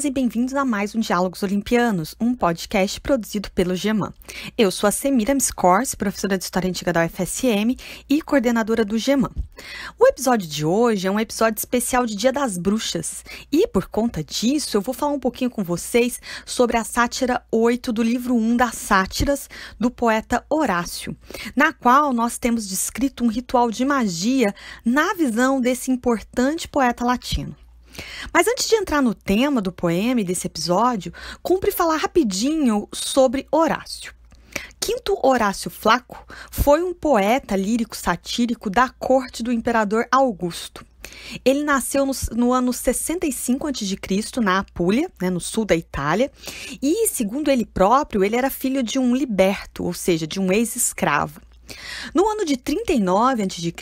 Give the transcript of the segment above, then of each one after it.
bem-vindas e bem-vindos a mais um Diálogos Olimpianos, um podcast produzido pelo GEMAN. Eu sou a Semira Miscors, professora de História Antiga da UFSM e coordenadora do GEMAN. O episódio de hoje é um episódio especial de Dia das Bruxas e, por conta disso, eu vou falar um pouquinho com vocês sobre a sátira 8 do livro 1 das Sátiras, do poeta Horácio, na qual nós temos descrito um ritual de magia na visão desse importante poeta latino. Mas antes de entrar no tema do poema e desse episódio, cumpre falar rapidinho sobre Horácio. Quinto Horácio Flaco foi um poeta lírico satírico da corte do imperador Augusto. Ele nasceu no, no ano 65 a.C., na Apulia, né, no sul da Itália, e, segundo ele próprio, ele era filho de um liberto, ou seja, de um ex-escravo. No ano de 39 a.C.,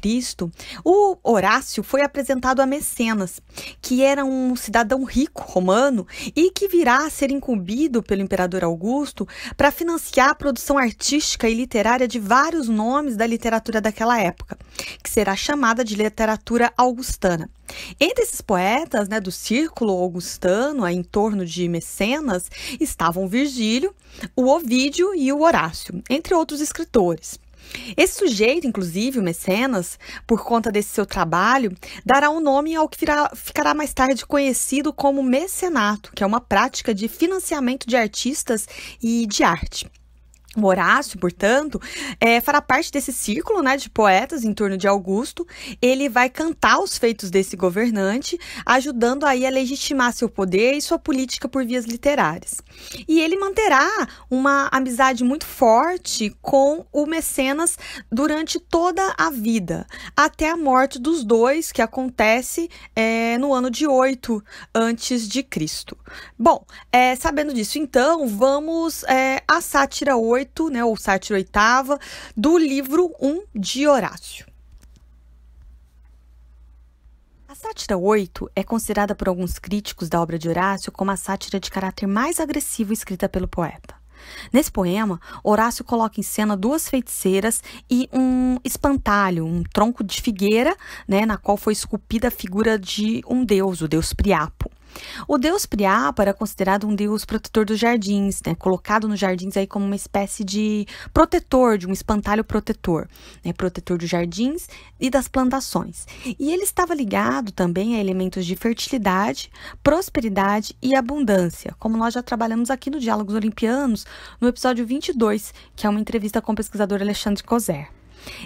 o Horácio foi apresentado a Mecenas, que era um cidadão rico romano e que virá a ser incumbido pelo imperador Augusto para financiar a produção artística e literária de vários nomes da literatura daquela época, que será chamada de literatura augustana. Entre esses poetas né, do círculo augustano, em torno de Mecenas, estavam Virgílio, o Ovídio e o Horácio, entre outros escritores. Esse sujeito, inclusive, o Mecenas, por conta desse seu trabalho, dará o um nome ao que virá, ficará mais tarde conhecido como mecenato, que é uma prática de financiamento de artistas e de arte. O Horácio, portanto, é, fará parte desse círculo né, de poetas em torno de Augusto. Ele vai cantar os feitos desse governante, ajudando aí a legitimar seu poder e sua política por vias literárias. E ele manterá uma amizade muito forte com o Mecenas durante toda a vida, até a morte dos dois, que acontece é, no ano de 8 antes de Cristo. Bom, é, sabendo disso, então, vamos é, à sátira 8 quarto, né, ou sátira oitava, do livro 1 um de Horácio. A sátira 8 é considerada por alguns críticos da obra de Horácio como a sátira de caráter mais agressivo escrita pelo poeta. Nesse poema, Horácio coloca em cena duas feiticeiras e um espantalho, um tronco de figueira, né, na qual foi esculpida a figura de um deus, o deus Priapo. O deus Priapo era considerado um deus protetor dos jardins, né? colocado nos jardins aí como uma espécie de protetor, de um espantalho protetor, né? protetor dos jardins e das plantações. E ele estava ligado também a elementos de fertilidade, prosperidade e abundância, como nós já trabalhamos aqui no Diálogos Olimpianos, no episódio 22, que é uma entrevista com o pesquisador Alexandre Coser.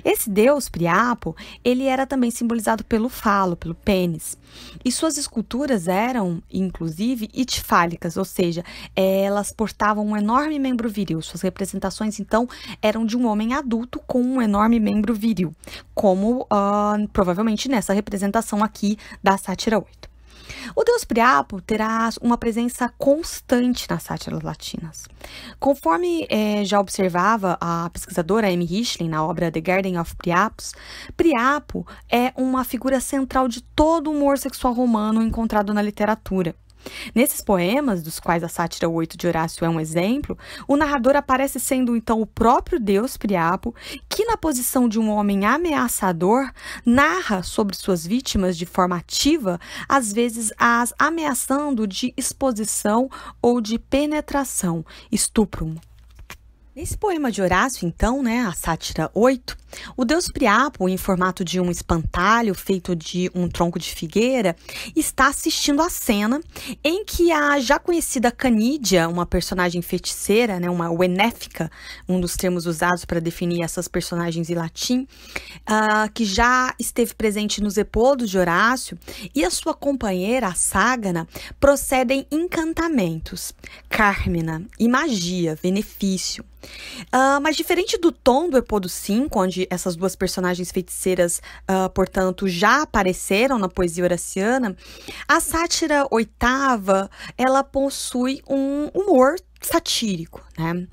Esse deus Priapo, ele era também simbolizado pelo falo, pelo pênis. E suas esculturas eram, inclusive, itifálicas, ou seja, elas portavam um enorme membro viril. Suas representações, então, eram de um homem adulto com um enorme membro viril, como uh, provavelmente nessa representação aqui da Sátira 8. O deus Priapo terá uma presença constante nas sátiras latinas. Conforme é, já observava a pesquisadora Amy Richlin na obra The Garden of Priapos, Priapo é uma figura central de todo o humor sexual romano encontrado na literatura. Nesses poemas, dos quais a sátira 8 de Horácio é um exemplo, o narrador aparece sendo então o próprio deus Priapo, que na posição de um homem ameaçador, narra sobre suas vítimas de forma ativa, às vezes as ameaçando de exposição ou de penetração, estupro. Nesse poema de Horácio, então, né, a sátira 8, o deus Priapo, em formato de um espantalho feito de um tronco de figueira, está assistindo a cena em que a já conhecida Canídia, uma personagem feiticeira, né, uma wenéfica, um dos termos usados para definir essas personagens em latim, uh, que já esteve presente nos Epodos de Horácio, e a sua companheira, a Ságana, procedem encantamentos, carmina e magia, benefício. Uh, mas diferente do tom do Epodo 5, onde onde essas duas personagens feiticeiras, uh, portanto, já apareceram na poesia horaciana, a sátira oitava ela possui um humor satírico, né?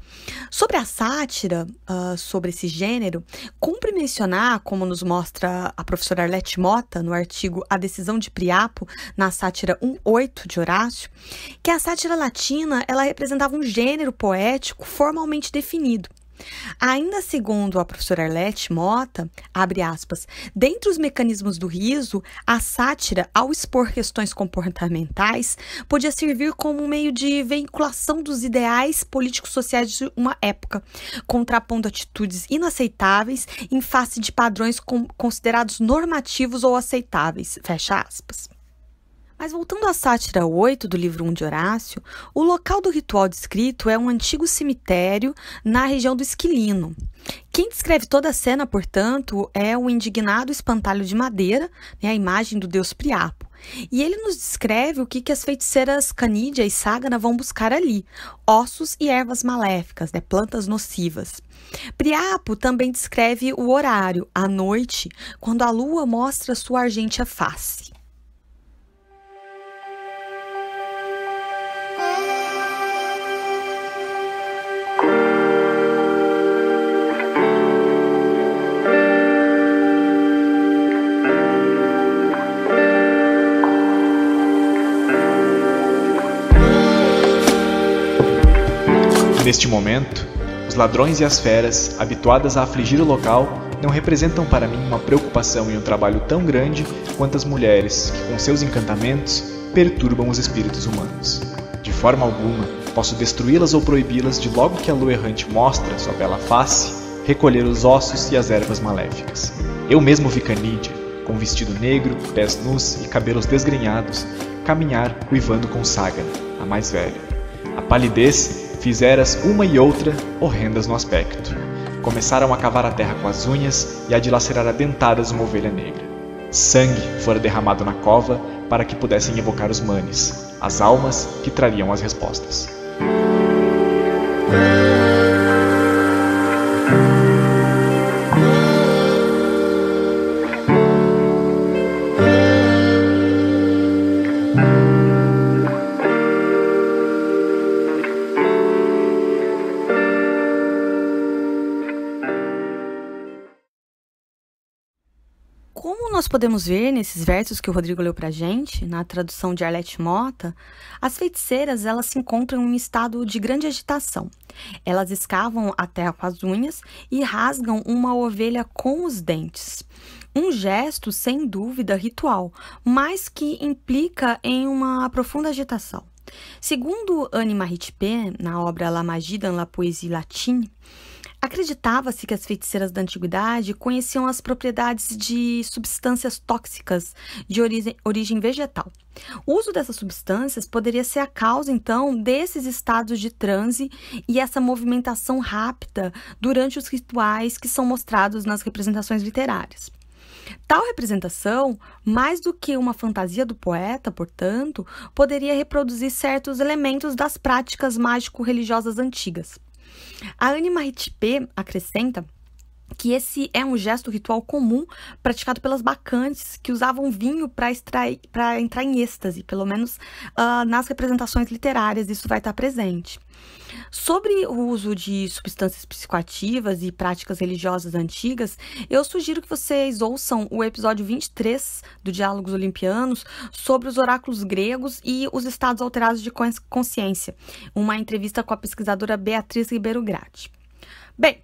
Sobre a sátira, uh, sobre esse gênero, cumpre mencionar, como nos mostra a professora Arlete Mota no artigo A Decisão de Priapo, na sátira 1.8 de Horácio, que a sátira latina, ela representava um gênero poético formalmente definido, Ainda segundo a professora Arlete Mota, abre aspas, dentre os mecanismos do riso, a sátira, ao expor questões comportamentais, podia servir como um meio de veiculação dos ideais políticos sociais de uma época, contrapondo atitudes inaceitáveis em face de padrões considerados normativos ou aceitáveis, fecha aspas. Mas voltando à sátira 8 do livro 1 de Horácio, o local do ritual descrito é um antigo cemitério na região do Esquilino. Quem descreve toda a cena, portanto, é o indignado espantalho de madeira, né, a imagem do deus Priapo. E ele nos descreve o que, que as feiticeiras Canídia e Ságara vão buscar ali: ossos e ervas maléficas, né, plantas nocivas. Priapo também descreve o horário, a noite, quando a lua mostra sua argêntia face. Neste momento, os ladrões e as feras, habituadas a afligir o local, não representam para mim uma preocupação e um trabalho tão grande quanto as mulheres que, com seus encantamentos, perturbam os espíritos humanos. De forma alguma, posso destruí-las ou proibi-las de logo que a lua errante mostra sua bela face, recolher os ossos e as ervas maléficas. Eu mesmo vi Canídia, com vestido negro, pés nus e cabelos desgrenhados, caminhar uivando com Saga, a mais velha. A palidez Fizeras uma e outra, horrendas no aspecto. Começaram a cavar a terra com as unhas e a dilacerar a dentadas uma ovelha negra. Sangue fora derramado na cova para que pudessem evocar os manes, as almas que trariam as respostas. nós podemos ver nesses versos que o Rodrigo leu para gente, na tradução de Arlete Mota, as feiticeiras elas se encontram em um estado de grande agitação. Elas escavam a terra com as unhas e rasgam uma ovelha com os dentes. Um gesto, sem dúvida, ritual, mas que implica em uma profunda agitação. Segundo Anne Marie na obra La Magie dans la Poésie Latine, Acreditava-se que as feiticeiras da antiguidade conheciam as propriedades de substâncias tóxicas de origem, origem vegetal. O uso dessas substâncias poderia ser a causa, então, desses estados de transe e essa movimentação rápida durante os rituais que são mostrados nas representações literárias. Tal representação, mais do que uma fantasia do poeta, portanto, poderia reproduzir certos elementos das práticas mágico-religiosas antigas. A Anima Marie acrescenta que esse é um gesto ritual comum praticado pelas bacantes que usavam vinho para entrar em êxtase, pelo menos uh, nas representações literárias isso vai estar presente. Sobre o uso de substâncias psicoativas e práticas religiosas antigas, eu sugiro que vocês ouçam o episódio 23 do Diálogos Olimpianos sobre os oráculos gregos e os estados alterados de consciência, uma entrevista com a pesquisadora Beatriz Ribeiro Grati. Bem,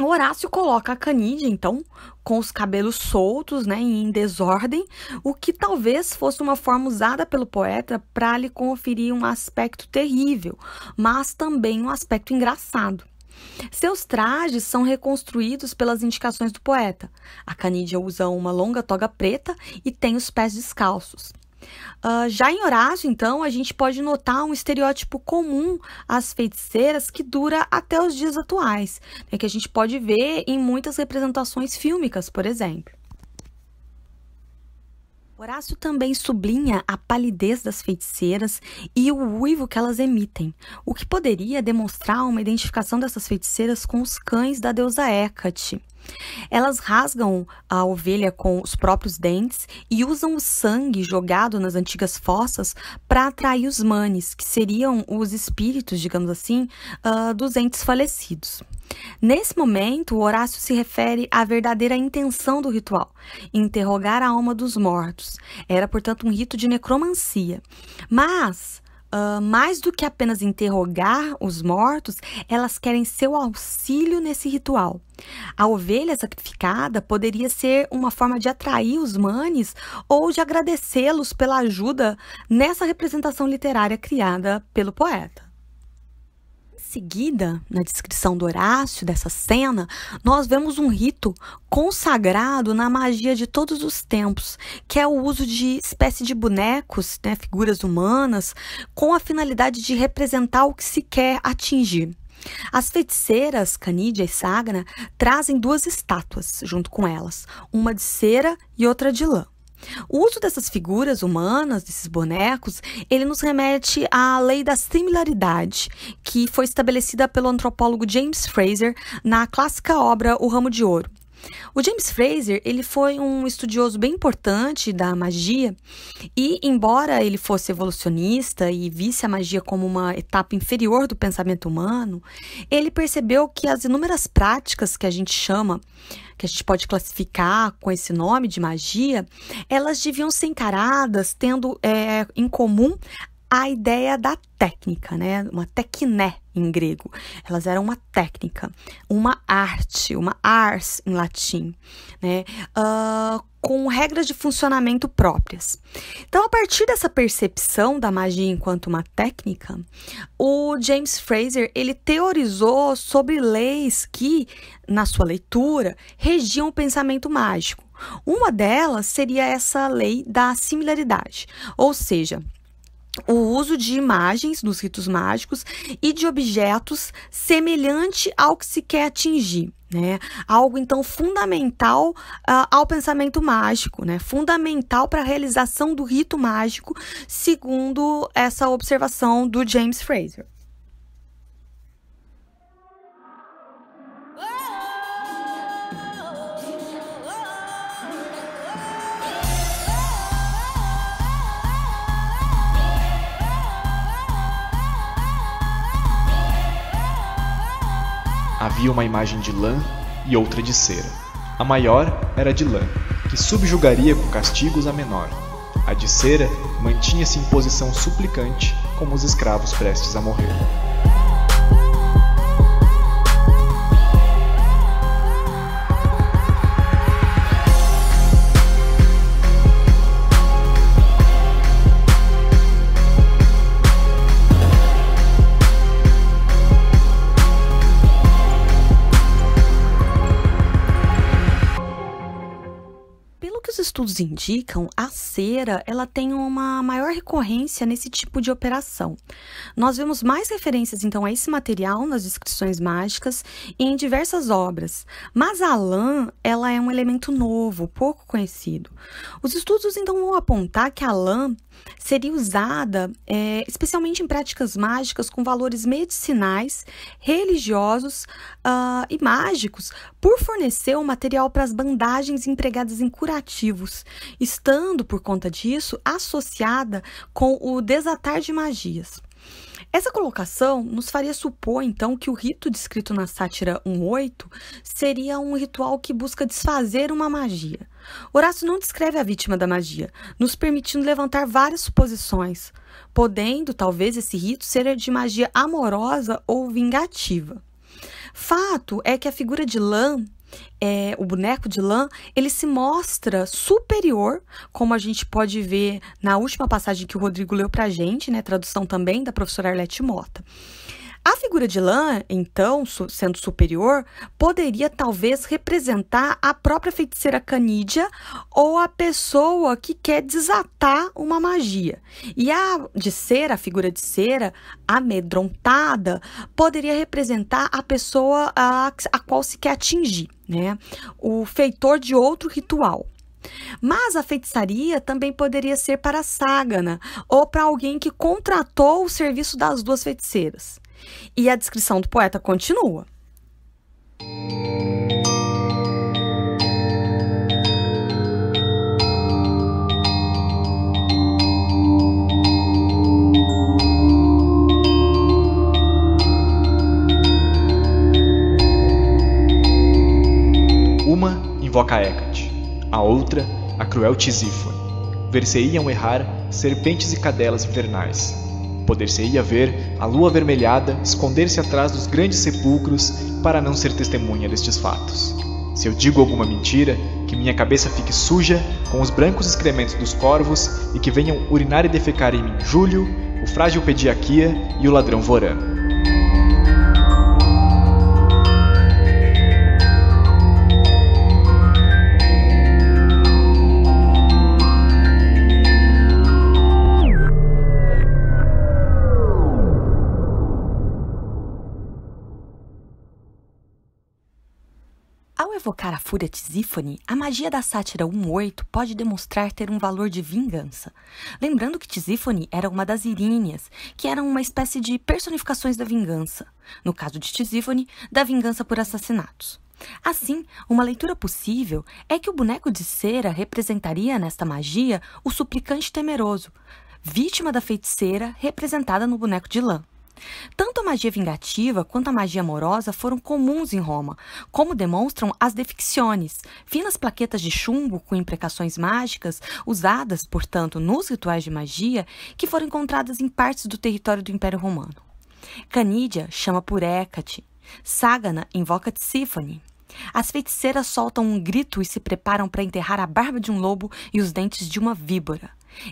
o Horácio coloca a Canídia, então, com os cabelos soltos, né, em desordem, o que talvez fosse uma forma usada pelo poeta para lhe conferir um aspecto terrível, mas também um aspecto engraçado. Seus trajes são reconstruídos pelas indicações do poeta. A Canídia usa uma longa toga preta e tem os pés descalços. Uh, já em Horácio, então, a gente pode notar um estereótipo comum às feiticeiras que dura até os dias atuais, né, que a gente pode ver em muitas representações fílmicas, por exemplo. Horácio também sublinha a palidez das feiticeiras e o uivo que elas emitem, o que poderia demonstrar uma identificação dessas feiticeiras com os cães da deusa Hecate. Elas rasgam a ovelha com os próprios dentes e usam o sangue jogado nas antigas fossas para atrair os manes, que seriam os espíritos, digamos assim, uh, dos entes falecidos. Nesse momento, Horácio se refere à verdadeira intenção do ritual, interrogar a alma dos mortos. Era, portanto, um rito de necromancia. Mas Uh, mais do que apenas interrogar os mortos, elas querem seu auxílio nesse ritual. A ovelha sacrificada poderia ser uma forma de atrair os manes ou de agradecê-los pela ajuda nessa representação literária criada pelo poeta seguida, na descrição do Horácio, dessa cena, nós vemos um rito consagrado na magia de todos os tempos, que é o uso de espécie de bonecos, né, figuras humanas, com a finalidade de representar o que se quer atingir. As feiticeiras Canídia e Sagna trazem duas estátuas junto com elas, uma de cera e outra de lã. O uso dessas figuras humanas, desses bonecos, ele nos remete à lei da similaridade, que foi estabelecida pelo antropólogo James Fraser na clássica obra O Ramo de Ouro. O James Fraser, ele foi um estudioso bem importante da magia e, embora ele fosse evolucionista e visse a magia como uma etapa inferior do pensamento humano, ele percebeu que as inúmeras práticas que a gente chama, que a gente pode classificar com esse nome de magia, elas deviam ser encaradas tendo é, em comum a ideia da técnica, né? Uma tecné em grego. Elas eram uma técnica, uma arte, uma ars em latim, né? Uh, com regras de funcionamento próprias. Então, a partir dessa percepção da magia enquanto uma técnica, o James Fraser ele teorizou sobre leis que, na sua leitura, regiam o pensamento mágico. Uma delas seria essa lei da similaridade, ou seja, o uso de imagens nos ritos mágicos e de objetos semelhante ao que se quer atingir. Né? Algo então fundamental uh, ao pensamento mágico, né? fundamental para a realização do rito mágico, segundo essa observação do James Fraser. Havia uma imagem de lã e outra de cera. A maior era de lã, que subjugaria com castigos a menor. A de cera mantinha-se em posição suplicante, como os escravos prestes a morrer. estudos indicam, a cera ela tem uma maior recorrência nesse tipo de operação. Nós vemos mais referências então a esse material nas descrições mágicas e em diversas obras, mas a lã ela é um elemento novo, pouco conhecido. Os estudos então vão apontar que a lã seria usada é, especialmente em práticas mágicas com valores medicinais, religiosos uh, e mágicos, por fornecer o material para as bandagens empregadas em curativos, estando, por conta disso, associada com o desatar de magias. Essa colocação nos faria supor, então, que o rito descrito na sátira 1.8 seria um ritual que busca desfazer uma magia. Horácio não descreve a vítima da magia, nos permitindo levantar várias suposições, podendo, talvez, esse rito ser de magia amorosa ou vingativa. Fato é que a figura de Lan é, o boneco de lã, ele se mostra superior, como a gente pode ver na última passagem que o Rodrigo leu para a gente, né? Tradução também da professora Arlete Mota. A figura de lã, então, sendo superior, poderia talvez representar a própria feiticeira canídia ou a pessoa que quer desatar uma magia. E a de cera, a figura de cera, amedrontada, poderia representar a pessoa a, a qual se quer atingir né? O feitor de outro ritual. Mas a feitiçaria também poderia ser para a Sagana ou para alguém que contratou o serviço das duas feiticeiras. E a descrição do poeta continua. invoca a Hecate. A outra, a cruel Tisífone. Ver-se-iam errar serpentes e cadelas invernais. Poder-se-ia ver a lua avermelhada esconder-se atrás dos grandes sepulcros para não ser testemunha destes fatos. Se eu digo alguma mentira, que minha cabeça fique suja com os brancos excrementos dos corvos e que venham urinar e defecar em mim Júlio, o frágil Pediaquia e o ladrão Vorano. provocar a fúria de Tisífone, a magia da sátira 1.8 pode demonstrar ter um valor de vingança. Lembrando que Tisífone era uma das Iríneas, que eram uma espécie de personificações da vingança. No caso de Tisífone, da vingança por assassinatos. Assim, uma leitura possível é que o boneco de cera representaria nesta magia o suplicante temeroso, vítima da feiticeira representada no boneco de lã. Tanto a magia vingativa quanto a magia amorosa foram comuns em Roma, como demonstram as deficciones, finas plaquetas de chumbo com imprecações mágicas, usadas, portanto, nos rituais de magia, que foram encontradas em partes do território do Império Romano. Canídia chama por Hécate, Ságana invoca Tsífone, as feiticeiras soltam um grito e se preparam para enterrar a barba de um lobo e os dentes de uma víbora.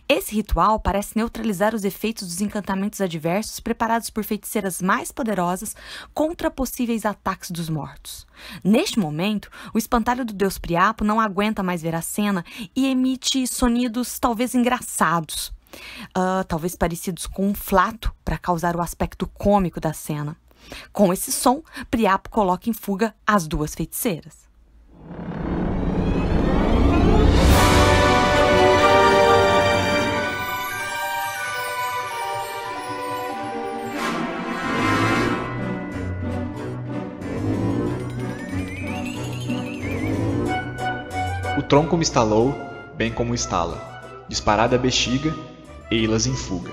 Esse ritual parece neutralizar os efeitos dos encantamentos adversos preparados por feiticeiras mais poderosas contra possíveis ataques dos mortos. Neste momento, o espantalho do deus Priapo não aguenta mais ver a cena e emite sonidos talvez engraçados, uh, talvez parecidos com um flato, para causar o aspecto cômico da cena. Com esse som, Priapo coloca em fuga as duas feiticeiras. O tronco me estalou, bem como estala. Disparada a bexiga, eilas em fuga.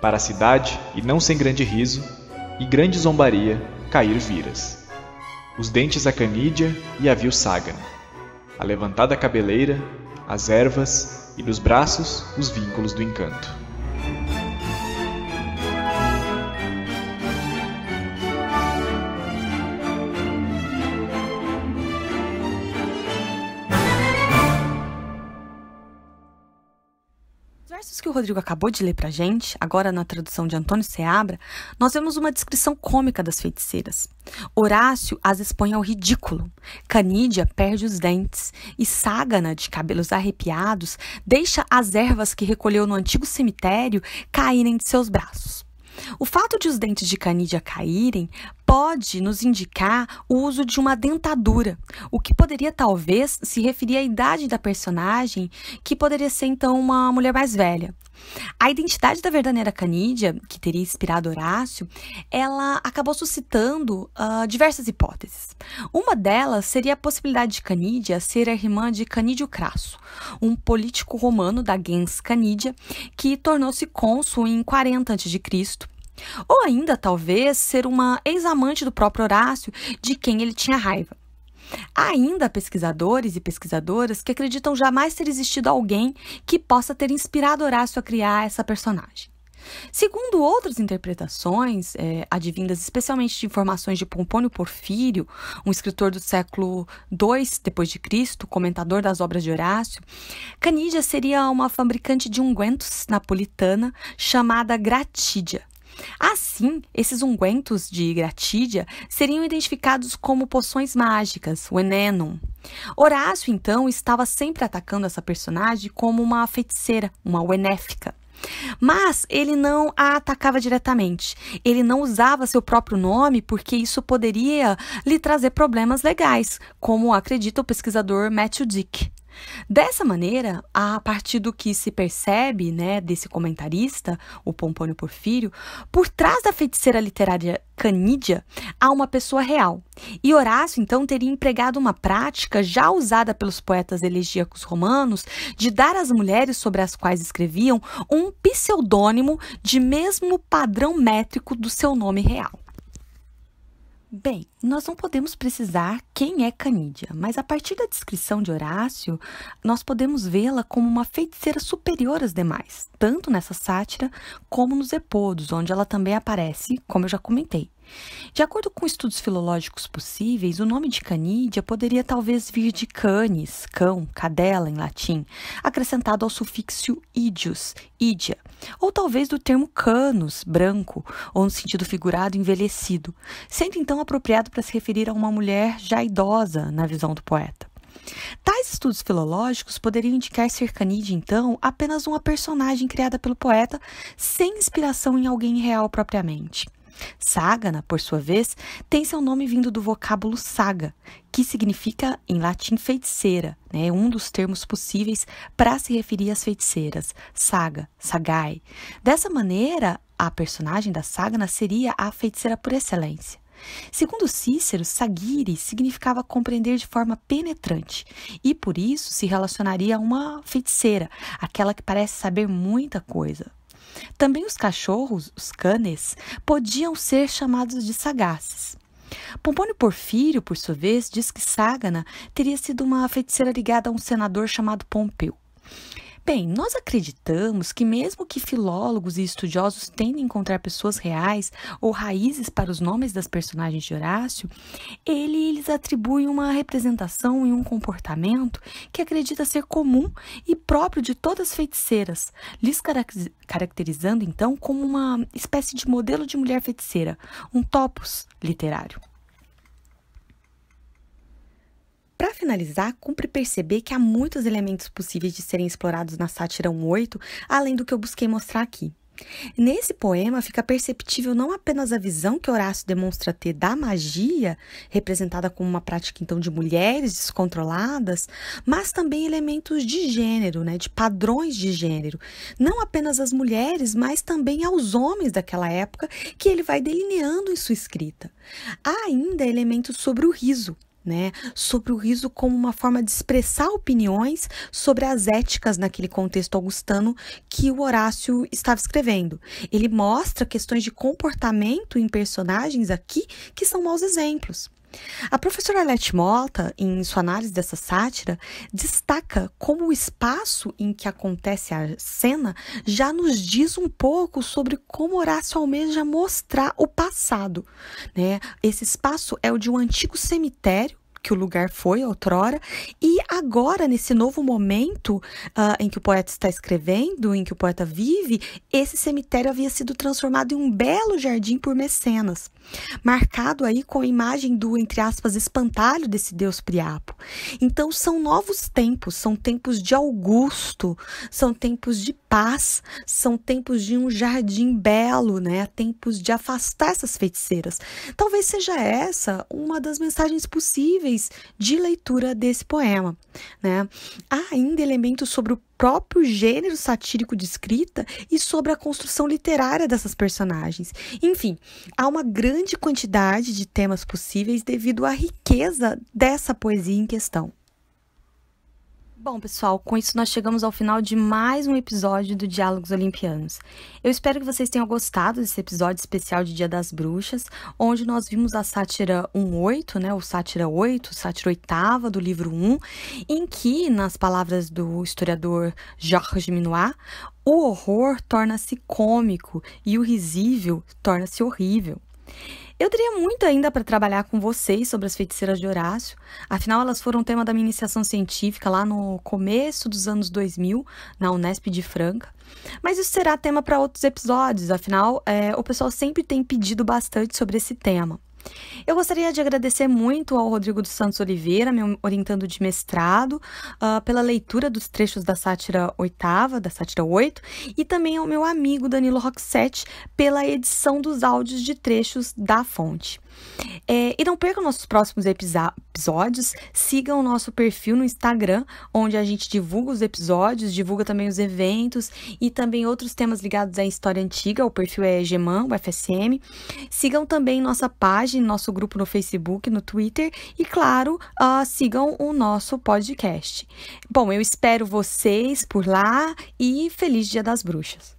Para a cidade, e não sem grande riso, e grande zombaria cair viras. Os dentes a canídia e a vil Sagan, a levantada cabeleira, as ervas e nos braços os vínculos do encanto. Rodrigo acabou de ler para gente, agora na tradução de Antônio Seabra, nós vemos uma descrição cômica das feiticeiras. Horácio as expõe ao ridículo. Canídia perde os dentes e Ságana, de cabelos arrepiados, deixa as ervas que recolheu no antigo cemitério caírem de seus braços. O fato de os dentes de canídea caírem pode nos indicar o uso de uma dentadura, o que poderia talvez se referir à idade da personagem, que poderia ser então uma mulher mais velha, a identidade da verdadeira Canídia, que teria inspirado Horácio, ela acabou suscitando uh, diversas hipóteses. Uma delas seria a possibilidade de Canídia ser a irmã de Canídio Crasso, um político romano da gens Canídia, que tornou-se cônsul em 40 a.C., ou ainda, talvez, ser uma ex-amante do próprio Horácio, de quem ele tinha raiva. Há ainda pesquisadores e pesquisadoras que acreditam jamais ter existido alguém que possa ter inspirado Horácio a criar essa personagem. Segundo outras interpretações, é, advindas especialmente de informações de Pompônio Porfírio, um escritor do século II d.C., comentador das obras de Horácio, Canídia seria uma fabricante de ungüentos napolitana chamada Gratídia Assim, esses ungüentos de gratídia seriam identificados como poções mágicas, o enenum. Horácio, então, estava sempre atacando essa personagem como uma feiticeira, uma wenéfica. Mas ele não a atacava diretamente. Ele não usava seu próprio nome porque isso poderia lhe trazer problemas legais, como acredita o pesquisador Matthew Dick. Dessa maneira, a partir do que se percebe né, desse comentarista, o Pompônio Porfírio, por trás da feiticeira literária Canídia há uma pessoa real. E Horácio, então, teria empregado uma prática já usada pelos poetas elegíacos romanos de dar às mulheres sobre as quais escreviam um pseudônimo de mesmo padrão métrico do seu nome real. Bem, nós não podemos precisar quem é Canídia, mas a partir da descrição de Horácio, nós podemos vê-la como uma feiticeira superior às demais, tanto nessa sátira como nos Epodos, onde ela também aparece, como eu já comentei. De acordo com estudos filológicos possíveis, o nome de canídea poderia talvez vir de canis, cão, cadela em latim, acrescentado ao sufixo idius, idia, ou talvez do termo canus, branco, ou no sentido figurado, envelhecido, sendo então apropriado para se referir a uma mulher já idosa, na visão do poeta. Tais estudos filológicos poderiam indicar ser Canídia, então, apenas uma personagem criada pelo poeta sem inspiração em alguém real propriamente. Sagana, né, por sua vez, tem seu nome vindo do vocábulo saga, que significa em latim feiticeira, né? É um dos termos possíveis para se referir às feiticeiras, saga, sagai. Dessa maneira, a personagem da Sagana seria a feiticeira por excelência. Segundo Cícero, sagire significava compreender de forma penetrante e por isso se relacionaria a uma feiticeira, aquela que parece saber muita coisa, também os cachorros, os canes, podiam ser chamados de sagaces. Pompônio Porfírio, por sua vez, diz que Ságana teria sido uma feiticeira ligada a um senador chamado Pompeu. Bem, nós acreditamos que, mesmo que filólogos e estudiosos tendem a encontrar pessoas reais ou raízes para os nomes das personagens de Horácio, ele lhes atribui uma representação e um comportamento que acredita ser comum e próprio de todas as feiticeiras, lhes caracterizando então como uma espécie de modelo de mulher feiticeira, um topos literário. Para finalizar, cumpre perceber que há muitos elementos possíveis de serem explorados na sátira 18, além do que eu busquei mostrar aqui. Nesse poema fica perceptível não apenas a visão que Horácio demonstra ter da magia, representada como uma prática então de mulheres descontroladas, mas também elementos de gênero, né, de padrões de gênero, não apenas às mulheres, mas também aos homens daquela época que ele vai delineando em sua escrita. Há ainda elementos sobre o riso, né? Sobre o riso como uma forma de expressar opiniões sobre as éticas naquele contexto augustano que o Horácio estava escrevendo. Ele mostra questões de comportamento em personagens aqui que são maus exemplos. A professora Arlette Mota, em sua análise dessa sátira, destaca como o espaço em que acontece a cena já nos diz um pouco sobre como Horácio almeja mostrar o passado. Né? Esse espaço é o de um antigo cemitério que o lugar foi outrora, e agora, nesse novo momento uh, em que o poeta está escrevendo, em que o poeta vive, esse cemitério havia sido transformado em um belo jardim por mecenas, marcado aí com a imagem do, entre aspas, espantalho desse deus Priapo. Então, são novos tempos, são tempos de Augusto, são tempos de paz, são tempos de um jardim belo, né? Tempos de afastar essas feiticeiras. Talvez seja essa uma das mensagens possíveis de leitura desse poema. Né? Há ainda elementos sobre o próprio gênero satírico de escrita e sobre a construção literária dessas personagens. Enfim, há uma grande quantidade de temas possíveis devido à riqueza dessa poesia em questão. Bom, pessoal, com isso nós chegamos ao final de mais um episódio do Diálogos Olimpianos. Eu espero que vocês tenham gostado desse episódio especial de Dia das Bruxas, onde nós vimos a sátira 18, né, o sátira 8, sátira oitava do livro 1, em que, nas palavras do historiador Georges Minoir, o horror torna-se cômico e o risível torna-se horrível. Eu teria muito ainda para trabalhar com vocês sobre as feiticeiras de Horácio, afinal elas foram tema da minha iniciação científica lá no começo dos anos 2000, na Unesp de Franca. Mas isso será tema para outros episódios, afinal é, o pessoal sempre tem pedido bastante sobre esse tema. Eu gostaria de agradecer muito ao Rodrigo dos Santos Oliveira, meu orientando de mestrado, uh, pela leitura dos trechos da sátira oitava, da sátira 8, e também ao meu amigo Danilo Roxette pela edição dos áudios de trechos da fonte. É, e não percam nossos próximos episódios. Sigam o nosso perfil no Instagram, onde a gente divulga os episódios, divulga também os eventos e também outros temas ligados à história antiga. O perfil é Geman, o FSM. Sigam também nossa página mensagem no nosso grupo no Facebook, no Twitter e, claro, uh, sigam o nosso podcast. Bom, eu espero vocês por lá e feliz Dia das Bruxas!